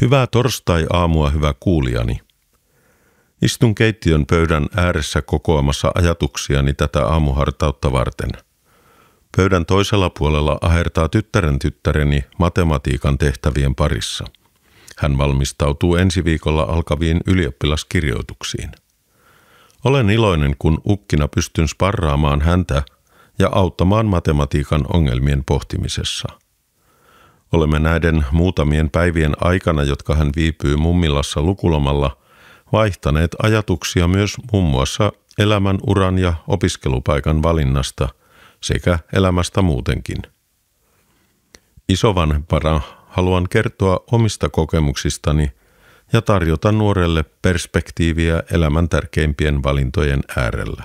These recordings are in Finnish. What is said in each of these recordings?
Hyvää torstai-aamua, hyvä kuulijani. Istun keittiön pöydän ääressä kokoamassa ajatuksiani tätä aamuhartautta varten. Pöydän toisella puolella ahertaa tyttären tyttäreni matematiikan tehtävien parissa. Hän valmistautuu ensi viikolla alkaviin ylioppilaskirjoituksiin. Olen iloinen, kun ukkina pystyn sparraamaan häntä ja auttamaan matematiikan ongelmien pohtimisessa – Olemme näiden muutamien päivien aikana, jotka hän viipyy mummilassa lukulomalla, vaihtaneet ajatuksia myös muun muassa elämän uran ja opiskelupaikan valinnasta sekä elämästä muutenkin. Isovanhempana haluan kertoa omista kokemuksistani ja tarjota nuorelle perspektiiviä elämän tärkeimpien valintojen äärellä.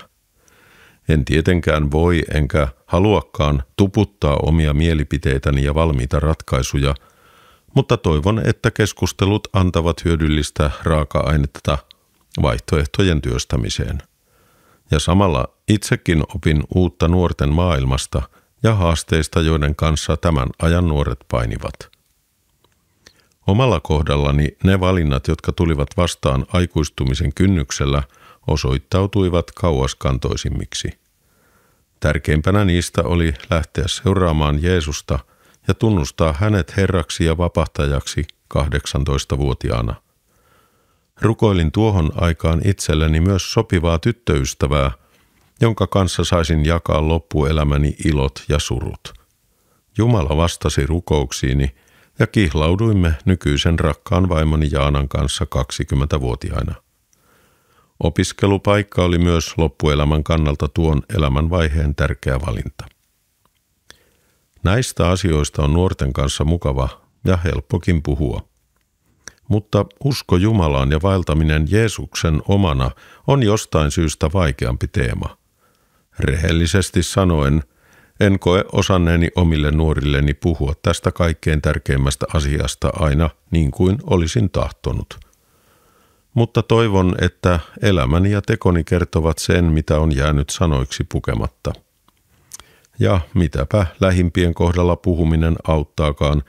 En tietenkään voi enkä haluakaan tuputtaa omia mielipiteitäni ja valmiita ratkaisuja, mutta toivon, että keskustelut antavat hyödyllistä raaka-ainetta vaihtoehtojen työstämiseen. Ja samalla itsekin opin uutta nuorten maailmasta ja haasteista, joiden kanssa tämän ajan nuoret painivat. Omalla kohdallani ne valinnat, jotka tulivat vastaan aikuistumisen kynnyksellä – osoittautuivat kauaskantoisimmiksi. Tärkeimpänä niistä oli lähteä seuraamaan Jeesusta ja tunnustaa hänet herraksi ja vapahtajaksi 18-vuotiaana. Rukoilin tuohon aikaan itselleni myös sopivaa tyttöystävää, jonka kanssa saisin jakaa loppuelämäni ilot ja surut. Jumala vastasi rukouksiini – ja kihlauduimme nykyisen rakkaan vaimoni Jaanan kanssa 20-vuotiaina. Opiskelupaikka oli myös loppuelämän kannalta tuon elämänvaiheen tärkeä valinta. Näistä asioista on nuorten kanssa mukava ja helppokin puhua. Mutta usko Jumalaan ja vaeltaminen Jeesuksen omana on jostain syystä vaikeampi teema. Rehellisesti sanoen, en koe osanneeni omille nuorilleni puhua tästä kaikkein tärkeimmästä asiasta aina niin kuin olisin tahtonut mutta toivon, että elämäni ja tekoni kertovat sen, mitä on jäänyt sanoiksi pukematta. Ja mitäpä lähimpien kohdalla puhuminen auttaakaan,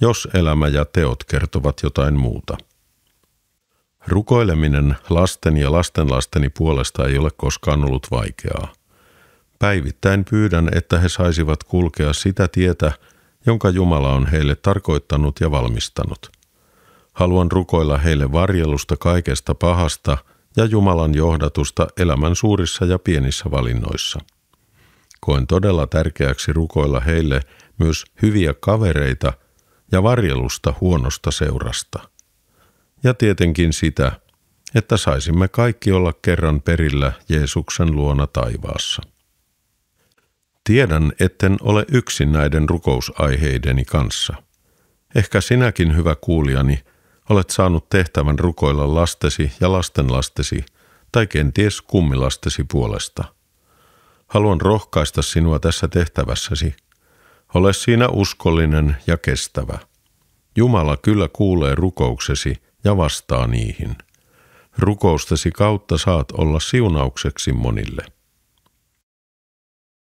jos elämä ja teot kertovat jotain muuta. Rukoileminen lasten ja lastenlasteni puolesta ei ole koskaan ollut vaikeaa. Päivittäin pyydän, että he saisivat kulkea sitä tietä, jonka Jumala on heille tarkoittanut ja valmistanut – Haluan rukoilla heille varjelusta kaikesta pahasta ja Jumalan johdatusta elämän suurissa ja pienissä valinnoissa. Koen todella tärkeäksi rukoilla heille myös hyviä kavereita ja varjelusta huonosta seurasta. Ja tietenkin sitä, että saisimme kaikki olla kerran perillä Jeesuksen luona taivaassa. Tiedän, etten ole yksin näiden rukousaiheideni kanssa. Ehkä sinäkin, hyvä kuulijani, Olet saanut tehtävän rukoilla lastesi ja lastenlastesi tai kenties kummilastesi puolesta. Haluan rohkaista sinua tässä tehtävässäsi. Ole siinä uskollinen ja kestävä. Jumala kyllä kuulee rukouksesi ja vastaa niihin. Rukoustesi kautta saat olla siunaukseksi monille.